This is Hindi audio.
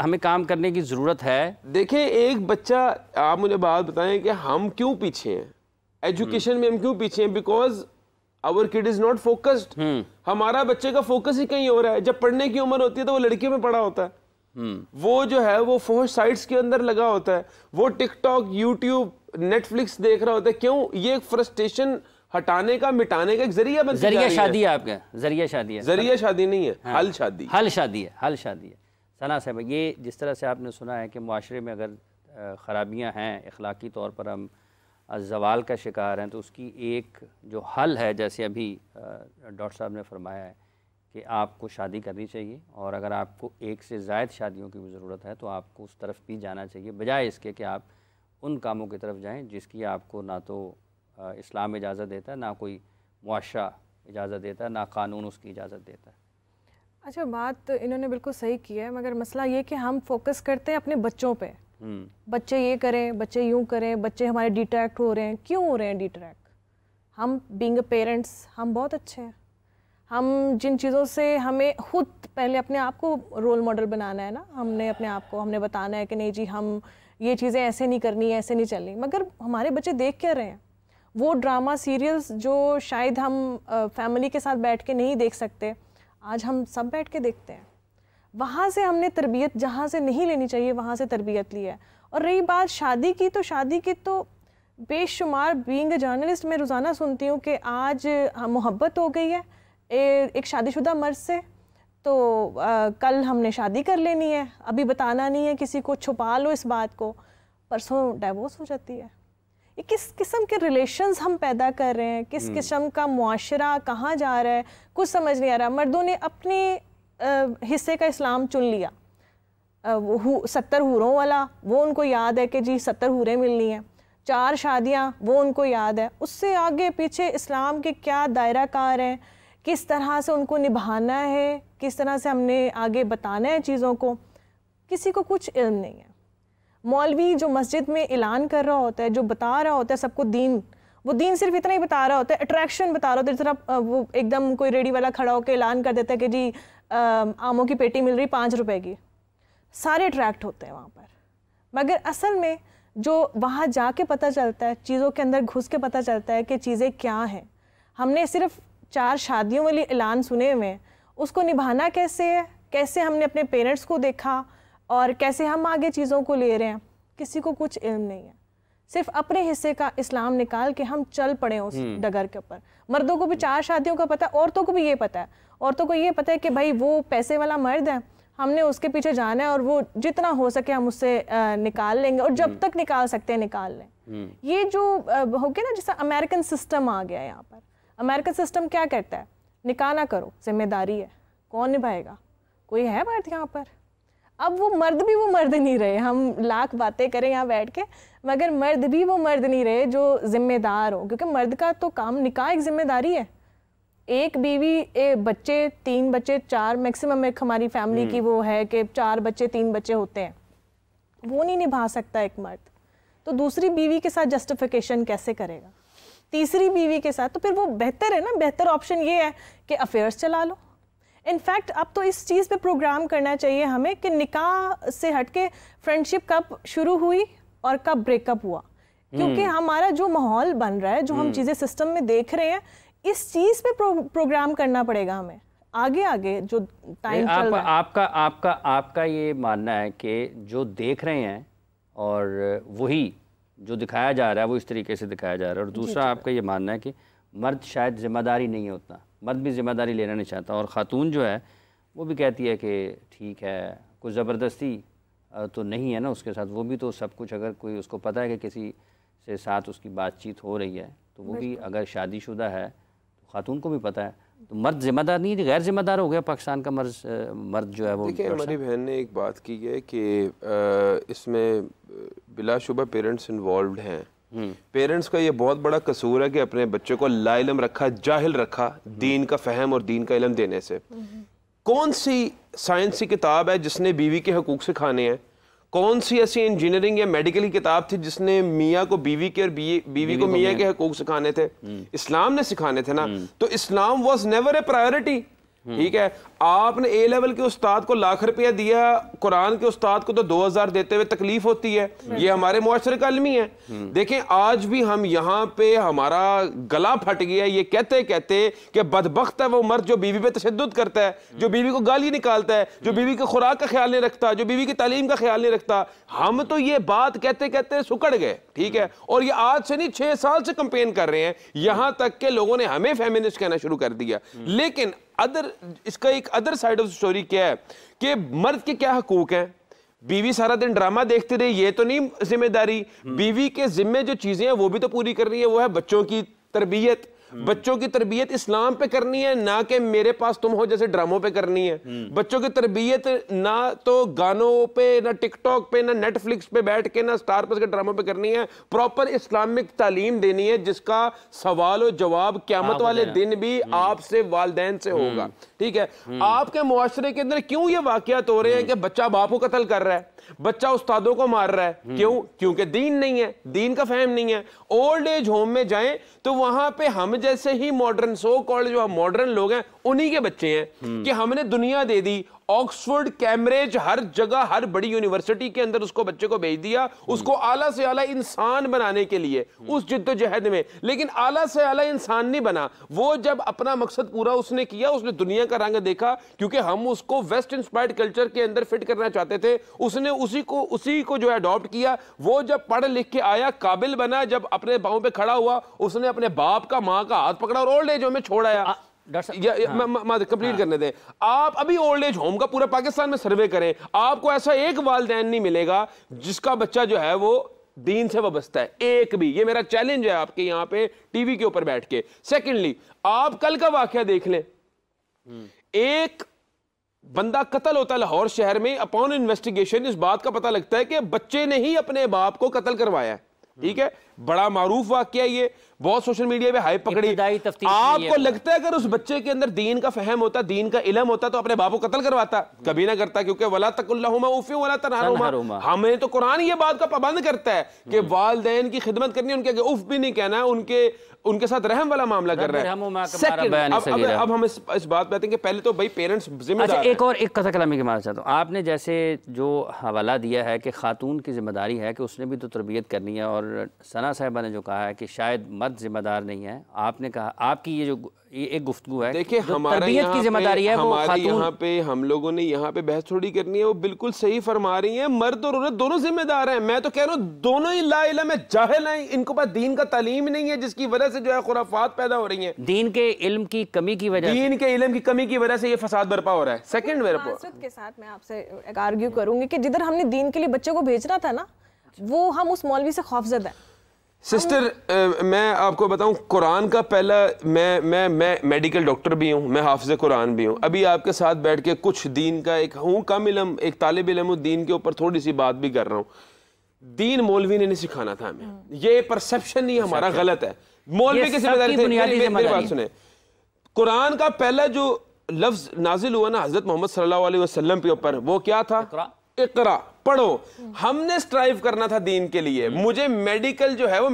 हमें काम करने की ज़रूरत है देखिए एक बच्चा आप मुझे बात बताएं कि हम क्यों पीछे हैं एजुकेशन में हम क्यों पीछे हैं because our kid is not focused हमारा बच्चे का फोकस ही कहीं हो रहा है जब पढ़ने की उम्र होती है तो वो लड़कियों में पढ़ा होता है हम्म। वो जो है वो फोर साइट्स के अंदर लगा होता है वो टिकटॉक यूट्यूब नेटफ्लिक्स देख रहा होता है क्यों ये एक फ्रस्ट्रेशन हटाने का मिटाने का एक जरिया बन जरिया शादी है आपका जरिया शादी है जरिया शादी नहीं है हाँ। हल शादी हल शादी है हल शादी है सना साहब ये जिस तरह से आपने सुना है कि माशरे में अगर ख़राबियाँ हैं अखलाक़ी तौर पर हम जवाल का शिकार हैं तो उसकी एक जो हल है जैसे अभी डॉक्टर साहब ने फरमाया है कि आपको शादी करनी चाहिए और अगर आपको एक से जायद शादियों की भी ज़रूरत है तो आपको उस तरफ भी जाना चाहिए बजाय इसके कि आप उन कामों की तरफ जाएं जिसकी आपको ना तो इस्लाम इजाज़त देता है ना कोई मुआशा इजाज़त देता है ना कानून उसकी इजाज़त देता है अच्छा बात तो इन्होंने बिल्कुल सही की है मगर मसला ये कि हम फोकस करते हैं अपने बच्चों पे हम्म। बच्चे ये करें बच्चे यूँ करें बच्चे हमारे डिट्रैक्ट हो रहे हैं क्यों हो रहे हैं डिट्रैक्ट हम बींग पेरेंट्स हम बहुत अच्छे हैं हम जिन चीज़ों से हमें खुद पहले अपने आप को रोल मॉडल बनाना है ना हमने अपने आप को हमने बताना है कि नहीं जी हम ये चीज़ें ऐसे नहीं करनी ऐसे नहीं चलनी मगर हमारे बच्चे देख क्या रहे हैं वो ड्रामा सीरियल्स जो शायद हम फैमिली के साथ बैठ के नहीं देख सकते आज हम सब बैठ के देखते हैं वहाँ से हमने तरबियत जहाँ से नहीं लेनी चाहिए वहाँ से तरबियत ली है और रही बात शादी की तो शादी की तो बेशुमार बींग जर्नलिस्ट मैं रोज़ाना सुनती हूँ कि आज हाँ, मोहब्बत हो गई है ए, एक शादीशुदा मर्द से तो आ, कल हमने शादी कर लेनी है अभी बताना नहीं है किसी को छुपा लो इस बात को परसों डाइवोर्स हो जाती है ये किस किस्म के रिलेशंस हम पैदा कर रहे हैं किस हम्म। किस्म का मुआरा कहाँ जा रहा है कुछ समझ नहीं आ रहा मर्दों ने अपने हिस्से का इस्लाम चुन लिया वो सत्तर हूरों वाला वो उनको याद है कि जी सत्तर हूरें मिलनी हैं चार शादियाँ वो उनको याद है उससे आगे पीछे इस्लाम के क्या दायरा कार हैं किस तरह से उनको निभाना है किस तरह से हमने आगे बताना है चीज़ों को किसी को कुछ इल्म नहीं है मौलवी जो मस्जिद में ऐलान कर रहा होता है जो बता रहा होता है सबको दीन वो दीन सिर्फ इतना ही बता रहा होता है अट्रैक्शन बता रहा होता है जिस तरह वो एकदम कोई रेडी वाला खड़ा होकर ऐलान कर देता है कि जी आमों की पेटी मिल रही पाँच रुपए की सारे अट्रैक्ट होते हैं वहाँ पर मगर असल में जो वहाँ जा के पता चलता है चीज़ों के अंदर घुस के पता चलता है कि चीज़ें क्या हैं हमने सिर्फ चार शादियों वाली ऐलान सुने हुए हैं उसको निभाना कैसे है कैसे हमने अपने पेरेंट्स को देखा और कैसे हम आगे चीज़ों को ले रहे हैं किसी को कुछ इल्म नहीं है सिर्फ अपने हिस्से का इस्लाम निकाल के हम चल पड़े उस हम्म। डगर के ऊपर मर्दों को भी चार शादियों का पता है औरतों को भी ये पता है औरतों को ये पता है कि भाई वो पैसे वाला मर्द है हमने उसके पीछे जाना है और वो जितना हो सके हम उससे निकाल लेंगे और जब हम्म। तक निकाल सकते हैं निकाल लें हम्म। ये जो हो गया ना जैसा अमेरिकन सिस्टम आ गया यहाँ पर अमेरिकन सिस्टम क्या करता है निकाला करो जिम्मेदारी है कौन निभाएगा कोई है मर्द यहाँ पर अब वो मर्द भी वो मर्द नहीं रहे हम लाख बातें करें यहाँ बैठ के मगर मर्द भी वो मर्द नहीं रहे जो जिम्मेदार हो क्योंकि मर्द का तो काम निकाह एक जिम्मेदारी है एक बीवी ए, बच्चे तीन बच्चे चार मैक्सिमम एक हमारी फैमिली हम्म। की वो है कि चार बच्चे तीन बच्चे होते हैं वो नहीं निभा सकता एक मर्द तो दूसरी बीवी के साथ जस्टिफिकेशन कैसे करेगा तीसरी बीवी के साथ तो फिर वो बेहतर है ना बेहतर ऑप्शन ये है कि अफेयर्स चला लो इनफैक्ट अब तो इस चीज़ पे प्रोग्राम करना चाहिए हमें कि निकाह से हट के फ्रेंडशिप कब शुरू हुई और कब ब्रेकअप हुआ क्योंकि हम्म। हमारा जो माहौल बन रहा है जो हम हम्म। चीज़ें सिस्टम में देख रहे हैं इस चीज़ पे प्रो, प्रोग्राम करना पड़ेगा हमें आगे आगे जो टाइम आप, आपका आपका आपका ये मानना है कि जो देख रहे हैं और वही जो दिखाया जा रहा है वो इस तरीके से दिखाया जा रहा है और दूसरा आपका ये मानना है कि मर्द शायद ज़िम्मेदारी नहीं है उतना मर्द भी ज़िम्मेदारी लेना नहीं चाहता और ख़ातून जो है वो भी कहती है कि ठीक है कुछ ज़बरदस्ती तो नहीं है ना उसके साथ वो भी तो सब कुछ अगर कोई उसको पता है कि किसी से साथ उसकी बातचीत हो रही है तो वो भी अगर शादीशुदा है तो ख़ातून को भी पता है तो मर्द जिम्मेदार नहीं गैर जिम्मेदार हो गया पाकिस्तान का मर्ज मर्द जो है वो मेरी हमारी बहन ने एक बात की है कि इसमें बिलाशुबा पेरेंट्स इन्वॉल्व हैं पेरेंट्स का ये बहुत बड़ा कसूर है कि अपने बच्चों को लाइलम रखा जाहिल रखा दीन का फहम और दीन का इलम देने से कौन सी साइंस की किताब है जिसने बीवी के हकूक से खाने हैं कौन सी ऐसी इंजीनियरिंग या मेडिकल की किताब थी जिसने मियाँ को बीवी के और बीवी, बीवी को मियाँ के हकूक सिखाने थे हम्म। इस्लाम ने सिखाने थे ना हम्म। तो Islam was never a priority hmm. ठीक है आपने ए लेवल के उस्ताद को लाख रुपया दिया कुरान के उस्ताद को तो दो हजार देते हुए तकलीफ होती है ये हमारे मुआरे का अलमी है हम्म। देखें आज भी हम यहाँ पे हमारा गला फट गया ये कहते कहते कि बदबख्त है वो मर्द जो बीवी पे तशद करता है हम्म। जो बीवी को गाली निकालता है जो बीवी की खुराक का ख्याल नहीं रखता जो बीवी की तालीम का ख्याल नहीं रखता हम तो ये बात कहते कहते सुकड़ गए ठीक है और ये आज से नहीं छह साल से कंपेन कर रहे हैं यहां तक के लोगों ने हमें फेमिनिस्ट कहना शुरू कर दिया लेकिन अदर इसका एक अदर साइड ऑफ स्टोरी क्या है कि मर्द के क्या हकूक हैं बीवी सारा दिन ड्रामा देखते रहे ये तो नहीं जिम्मेदारी हम्म। बीवी के जिम्मे जो चीजें हैं वो भी तो पूरी कर रही है वो है बच्चों की तरबियत हम्म। बच्चों की तरबियत इस्लाम पे करनी है ना कि मेरे पास तुम हो जैसे ड्रामों पे करनी है हम्म। बच्चों की तरबियत ना तो गानों पे ना टिकटॉक पे ना नेटफ्लिक्स पे बैठ के ना स्टार पर ड्रामों पे करनी है प्रॉपर इस्लामिक तालीम देनी है जिसका सवाल और जवाब क्यामत हाँ, वाले दिन भी हम्म। आपसे वालदेन से होगा ठीक है आपके मुआरे के अंदर क्यों ये वाकत हो रहे हैं कि बच्चा बाप को कतल कर रहा है बच्चा उस्तादों को मार रहा है क्यों क्योंकि दीन नहीं है दीन का फहम नहीं है ओल्ड एज होम में जाए तो वहां पे हम जैसे ही मॉडर्न सो कॉल्ड जो हम मॉडर्न लोग हैं उन्हीं के बच्चे हैं कि हमने दुनिया दे दी ऑक्सफोर्ड कैम्ब्रिज हर जगह हर बड़ी यूनिवर्सिटी के अंदर उसको बच्चे को भेज दिया उसको हम्म। आला से आला इंसान बनाने के लिए हम्म। उस जिद्दोजहद में लेकिन आला से आला इंसान नहीं बना वो जब अपना मकसद पूरा उसने किया उसने दुनिया का रंग देखा क्योंकि हम उसको वेस्ट इंस्पायर्ड कल्चर के अंदर फिट करना चाहते थे उसने उसी को उसी को जो है अडॉप्ट किया वो जब पढ़ लिख के आया काबिल बना जब अपने पाँव पे खड़ा हुआ उसने अपने बाप का माँ का हाथ पकड़ा और ओल्ड एज में छोड़ाया कंप्लीट हाँ। हाँ। करने दें आप अभी ओल्ड एज होम का पूरा पाकिस्तान में सर्वे करें आपको ऐसा एक वालदेन नहीं मिलेगा जिसका बच्चा जो है वो दीन से वाबस्ता है एक भी ये मेरा चैलेंज है आपके यहाँ पे टीवी के ऊपर बैठ के सेकेंडली आप कल का वाक्य देख लें एक बंदा कत्ल होता है लाहौर शहर में अपॉन इन्वेस्टिगेशन इस बात का पता लगता है कि बच्चे ने ही अपने बाप को कत्ल करवाया ठीक है बड़ा मारूफ वाक्य है ये बहुत सोशल मीडिया पे हाइप पकड़ी आपको लगता है अगर उस बच्चे के अंदर दीन का फहम होता दीन का इलम होता तो अपने बाबू कत्ल करवाता कभी ना करता क्योंकि वला तकुल्लाहुमा उफी वला तनहारुमा हमें तो कुरान ये बात का पाबंद करता है कि हम्म। वालदेन की खिदमत करनी उनके उफ भी नहीं कहना उनके उनके साथ रहम वाला मामला कर रहे हैं सेकंड अब, अब, अब हम इस, इस बात पे आते हैं कि पहले तो भाई पेरेंट्स जिम्मेदार अच्छा, एक और एक कथा कलामी के मारना चाहता हूँ आपने जैसे जो हवाला दिया है कि खातून की जिम्मेदारी है कि उसने भी तो तरबियत करनी है और सना साहिबा ने जो कहा है कि शायद मर्द हुकूमत जिम्मेदार नहीं है आपने कहा आपकी ये जो ये एक गुफ्तु है देखिए हमारे की जिम्मेदारी है हमारे यहाँ पे हम लोगों ने यहाँ पे बहस थोड़ी करनी है वो बिल्कुल सही फरमा रही है मर्द और औरत दोनों जिम्मेदार हैं मैं तो कह रहा हूँ दोनों ही लाइलम है जाहिल है इनको पास दीन का तालीम नहीं है जिसकी वजह से जो है खुराफात पैदा हो रही है दीन के इल्म की कमी की वजह दीन के इलम की कमी की वजह से ये फसाद बरपा हो रहा है सेकेंड मेरे के साथ मैं आपसे आर्ग्यू करूंगी की जिधर हमने दीन के लिए बच्चों को भेजना था ना वो हम उस मौलवी से खौफजद है सिस्टर uh, मैं आपको बताऊं कुरान का पहला मैं मैं मैं मेडिकल डॉक्टर भी हूं मैं हाफज कुरान भी हूं अभी आपके साथ बैठ के कुछ दीन का एक हूं कम इलम एक तालब इलम दीन के ऊपर थोड़ी सी बात भी कर रहा हूं दीन मौलवी ने नहीं सिखाना था हमें हम्म। ये परसेप्शन ही हमारा गलत है मौलवी के बात सुने कुरान का पहला जो लफ्ज नाजिल हुआ ना हजरत मोहम्मद सल्लाम के ऊपर वो क्या था इकरा पढ़ो हम्म। हमने स्ट्राइव करना था दीन के लिए हम्म। मुझे मेडिकल जो है वो